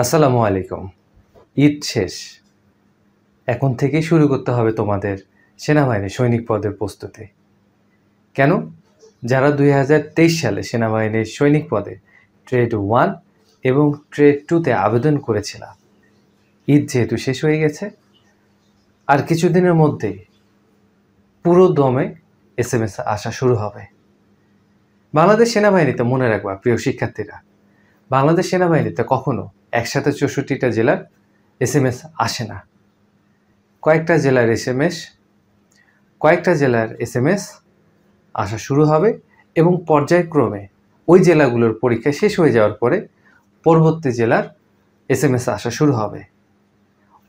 আসসালামু আলাইকুম ঈদ শেষ এখন থেকেই শুরু করতে হবে তোমাদের সেনাবাহিনী সৈনিক পদের প্রস্তুতি কেন যারা দুই সালে সেনাবাহিনীর সৈনিক পদে ট্রেড ওয়ান এবং ট্রেড টুতে আবেদন করেছিলাম ঈদ যেহেতু শেষ হয়ে গেছে আর কিছুদিনের মধ্যেই পুরো দমে এস এম এস আসা শুরু হবে বাংলাদেশ সেনাবাহিনীতে মনে রাখবা প্রিয় শিক্ষার্থীরা বাংলাদেশ সেনাবাহিনীতে কখনো একসাথে চৌষট্টিটা জেলার এস এম এস আসে না কয়েকটা জেলার এস এম এস কয়েকটা জেলার এস এম এস আসা শুরু হবে এবং পর্যায়ক্রমে ওই জেলাগুলোর পরীক্ষা শেষ হয়ে যাওয়ার পরে পরবর্তী জেলার এস এম এস আসা শুরু হবে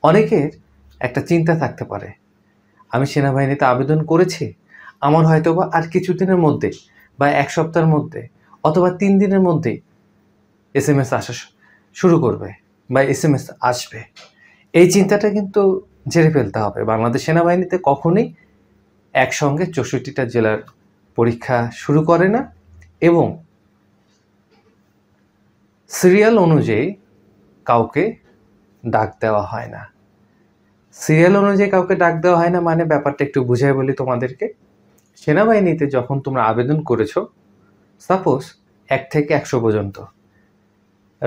অনেকের একটা চিন্তা থাকতে পারে আমি সেনাবাহিনীতে আবেদন করেছি আমার হয়তো বা আর কিছুদিনের মধ্যে বা এক সপ্তাহের মধ্যে অথবা তিন দিনের মধ্যে এস এম এস আসা শুরু করবে বা এস এম এস আসবে এই চিন্তাটা কিন্তু ঝেড়ে ফেলতে হবে বাংলাদেশ সেনাবাহিনীতে কখনোই একসঙ্গে চৌষট্টিটা জেলার পরীক্ষা শুরু করে না এবং সিরিয়াল অনুযায়ী কাউকে ডাক দেওয়া হয় না সিরিয়াল অনুযায়ী কাউকে ডাক দেওয়া হয় না মানে ব্যাপারটা একটু বুঝাই বলি তোমাদেরকে সেনাবাহিনীতে যখন তোমরা আবেদন করেছো সাপোজ এক থেকে একশো পর্যন্ত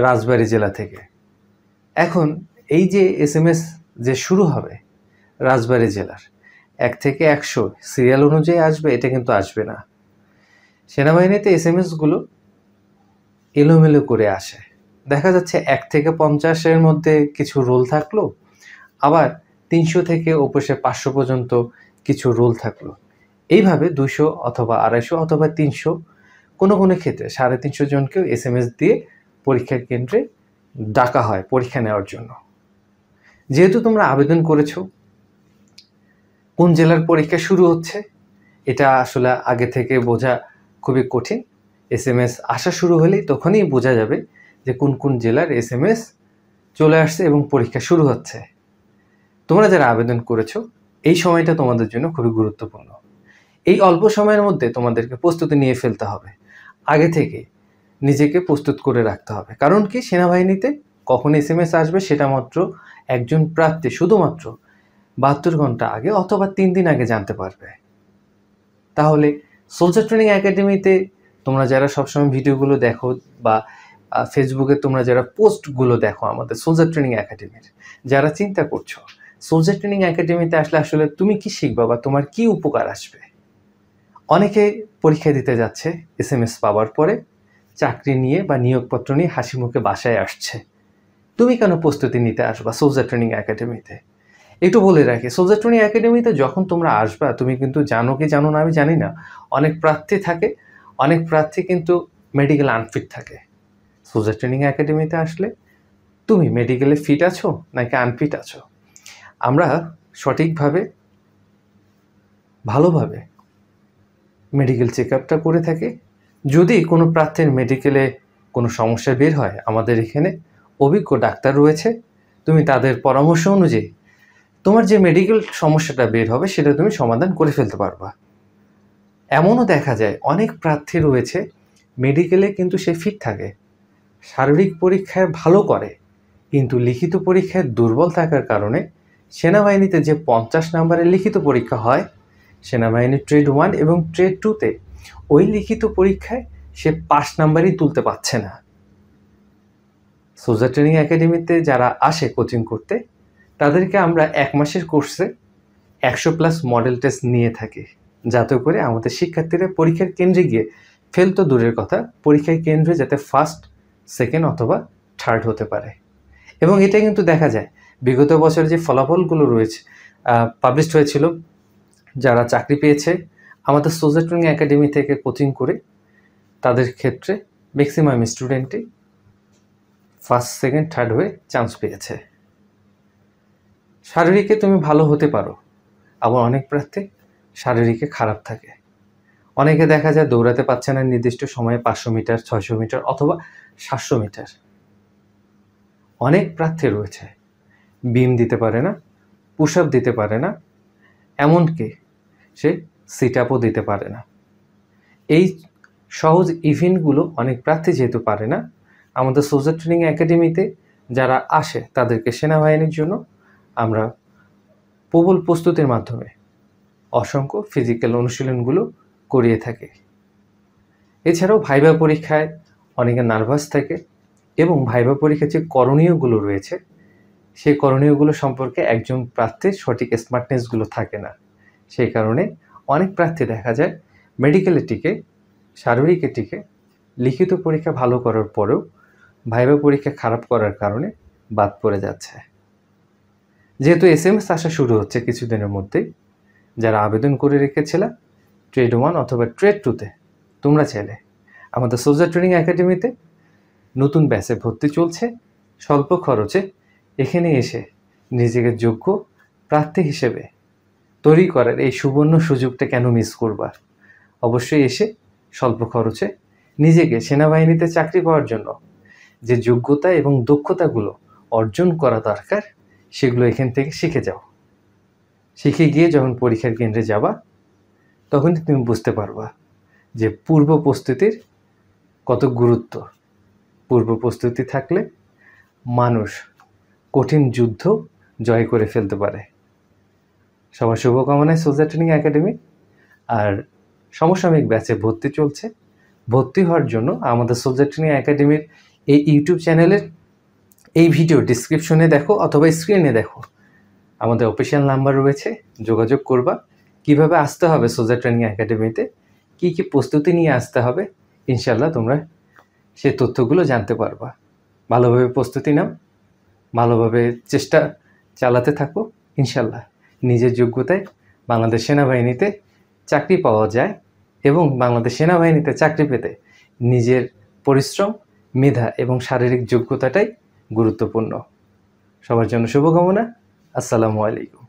রাজবাড়ী জেলা থেকে এখন এই যে এস এম এস যে শুরু হবে রাজবাড়ী জেলার এক থেকে একশো সিরিয়াল অনুযায়ী আসবে এটা কিন্তু আসবে না সেনাবাহিনীতে এস এম এসগুলো এলোমেলো করে আসে দেখা যাচ্ছে এক থেকে পঞ্চাশের মধ্যে কিছু রোল থাকলো আবার তিনশো থেকে উপসে পাঁচশো পর্যন্ত কিছু রোল থাকলো এইভাবে দুশো অথবা আড়াইশো অথবা তিনশো কোনো কোনো ক্ষেত্রে সাড়ে তিনশো জনকেও এস এম এস দিয়ে পরীক্ষার কেন্দ্রে ডাকা হয় পরীক্ষা নেওয়ার জন্য যেহেতু তোমরা আবেদন করেছ কোন জেলার পরীক্ষা শুরু হচ্ছে এটা আসলে আগে থেকে বোঝা খুবই কঠিন এস এম এস আসা শুরু হলেই তখনই বোঝা যাবে যে কোন কোন জেলার এস এম এস চলে আসছে এবং পরীক্ষা শুরু হচ্ছে তোমরা যারা আবেদন করেছো এই সময়টা তোমাদের জন্য খুবই গুরুত্বপূর্ণ এই অল্প সময়ের মধ্যে তোমাদেরকে প্রস্তুতি নিয়ে ফেলতে হবে আগে থেকে নিজেকে প্রস্তুত করে রাখতে হবে কারণ কি সেনাবাহিনীতে কখন এস এম এস আসবে সেটা মাত্র একজন প্রার্থী শুধুমাত্র বাহাত্তর ঘন্টা আগে অথবা তিন দিন আগে জানতে পারবে তাহলে সোলজার ট্রেনিং একাডেমিতে তোমরা যারা সবসময় ভিডিওগুলো দেখো বা ফেসবুকে তোমরা যারা পোস্টগুলো দেখো আমাদের সোলজার ট্রেনিং একাডেমির যারা চিন্তা করছো সোলজার ট্রেনিং একাডেমিতে আসলে আসলে তুমি কি শিখবা বা তোমার কি উপকার আসবে অনেকে পরীক্ষা দিতে যাচ্ছে এস এম এস পাওয়ার পরে চাকরি নিয়ে বা নিয়োগপত্র নিয়ে হাসি মুখে বাসায় আসছে তুমি কেন প্রস্তুতি নিতে আসবা সোজা ট্রেনিং একাডেমিতে একটু বলে রাখি সোজা ট্রেনিং একাডেমিতে যখন তোমরা আসবা তুমি কিন্তু জানো কি জানো না আমি জানি না অনেক প্রার্থী থাকে অনেক প্রার্থী কিন্তু মেডিকেল আনফিট থাকে সোজা ট্রেনিং একাডেমিতে আসলে তুমি মেডিকেলে ফিট আছো নাকি আনফিট আছো আমরা সঠিকভাবে ভালোভাবে মেডিকেল চেক আপটা করে থাকি যদি কোনো প্রার্থীর মেডিকেলে কোনো সমস্যা বের হয় আমাদের এখানে অভিজ্ঞ ডাক্তার রয়েছে তুমি তাদের পরামর্শ অনুযায়ী তোমার যে মেডিকেল সমস্যাটা বের হবে সেটা তুমি সমাধান করে ফেলতে পারবা এমনও দেখা যায় অনেক প্রার্থী রয়েছে মেডিকেলে কিন্তু সে ফিট থাকে শারীরিক পরীক্ষায় ভালো করে কিন্তু লিখিত পরীক্ষায় দুর্বল থাকার কারণে সেনাবাহিনীতে যে পঞ্চাশ নাম্বারের লিখিত পরীক্ষা হয় সেনাবাহিনীর ট্রেড ওয়ান এবং ট্রেড টুতে ওই লিখিত পরীক্ষায় সে পাশ নাম্বারই তুলতে পারছে না সোজা ট্রেনিং একাডেমিতে যারা আসে কোচিং করতে তাদেরকে আমরা এক মাসের কোর্সে একশো প্লাস মডেল টেস্ট নিয়ে থাকি যাতে করে আমাদের শিক্ষার্থীরা পরীক্ষার কেন্দ্রে গিয়ে ফেল তো দূরের কথা পরীক্ষার কেন্দ্রে যাতে ফার্স্ট সেকেন্ড অথবা থার্ড হতে পারে এবং এটা কিন্তু দেখা যায় বিগত বছরের যে ফলাফলগুলো রয়েছে পাবলিশড হয়েছিল যারা চাকরি পেয়েছে আমাদের ট্রেনিং একাডেমি থেকে কোচিং করে তাদের ক্ষেত্রে ম্যাক্সিমাম স্টুডেন্টই ফার্স্ট সেকেন্ড থার্ড হয়ে চান্স পেয়েছে শারীরিকে তুমি ভালো হতে পারো আবার অনেক প্রার্থী শারীরিকে খারাপ থাকে অনেকে দেখা যায় দৌড়াতে পারছে না নির্দিষ্ট সময়ে পাঁচশো মিটার ছয়শো মিটার অথবা সাতশো মিটার অনেক প্রার্থী রয়েছে বিম দিতে পারে না পুশ আপ দিতে পারে না এমনকি সে সিট আপও দিতে পারে না এই সহজ ইভেন্টগুলো অনেক প্রার্থী যেহেতু পারে না আমাদের সোজা ট্রেনিং একাডেমিতে যারা আসে তাদেরকে সেনাবাহিনীর জন্য আমরা প্রবল প্রস্তুতির মাধ্যমে অসংখ্য ফিজিক্যাল অনুশীলনগুলো করিয়ে থাকি এছাড়াও ভাইবা পরীক্ষায় অনেকে নার্ভাস থাকে এবং ভাইবা পরীক্ষার যে করণীয়গুলো রয়েছে সেই করণীয়গুলো সম্পর্কে একজন প্রার্থীর সঠিক স্মার্টনেসগুলো থাকে না সেই কারণে অনেক প্রার্থী দেখা যায় মেডিকেলের টিকে শারীরিক টিকে লিখিত পরীক্ষা ভালো করার পরেও ভাইবা পরীক্ষা খারাপ করার কারণে বাদ পড়ে যাচ্ছে যেহেতু এস এম এস আসা শুরু হচ্ছে কিছুদিনের মধ্যেই যারা আবেদন করে রেখেছিলাম ট্রেড ওয়ান অথবা ট্রেড টুতে তোমরা চাইলে আমাদের সোজা ট্রেনিং একাডেমিতে নতুন ব্যাচে ভর্তি চলছে স্বল্প খরচে এখানে এসে নিজেকে যোগ্য প্রার্থী হিসেবে তৈরি করার এই সুবর্ণ সুযোগটা কেন মিস করবার অবশ্যই এসে স্বল্প খরচে নিজেকে সেনাবাহিনীতে চাকরি পাওয়ার জন্য যে যোগ্যতা এবং দক্ষতাগুলো অর্জন করা দরকার সেগুলো এখান থেকে শিখে যাও শিখে গিয়ে যখন পরীক্ষার কেন্দ্রে যাবা তখন তুমি বুঝতে পারবা যে পূর্ব প্রস্তুতির কত গুরুত্ব পূর্ব প্রস্তুতি থাকলে মানুষ কঠিন যুদ্ধ জয় করে ফেলতে পারে সবার শুভকামনায় সোজা ট্রেনিং একাডেমি আর সমসাময়িক ব্যাচে ভর্তি চলছে ভর্তি হওয়ার জন্য আমাদের সোজা ট্রেনিং একাডেমির এই ইউটিউব চ্যানেলের এই ভিডিও ডিসক্রিপশনে দেখো অথবা স্ক্রিনে দেখো আমাদের অফিসিয়াল নাম্বার রয়েছে যোগাযোগ করবা কিভাবে আসতে হবে সোজা ট্রেনিং একাডেমিতে কি কি প্রস্তুতি নিয়ে আসতে হবে ইনশাল্লাহ তোমরা সে তথ্যগুলো জানতে পারবা ভালোভাবে প্রস্তুতি নাও ভালোভাবে চেষ্টা চালাতে থাকো ইনশাল্লাহ নিজের যোগ্যতায় বাংলাদেশ সেনাবাহিনীতে চাকরি পাওয়া যায় এবং বাংলাদেশ সেনাবাহিনীতে চাকরি পেতে নিজের পরিশ্রম মেধা এবং শারীরিক যোগ্যতাটাই গুরুত্বপূর্ণ সবার জন্য শুভকামনা আসসালামু আলাইকুম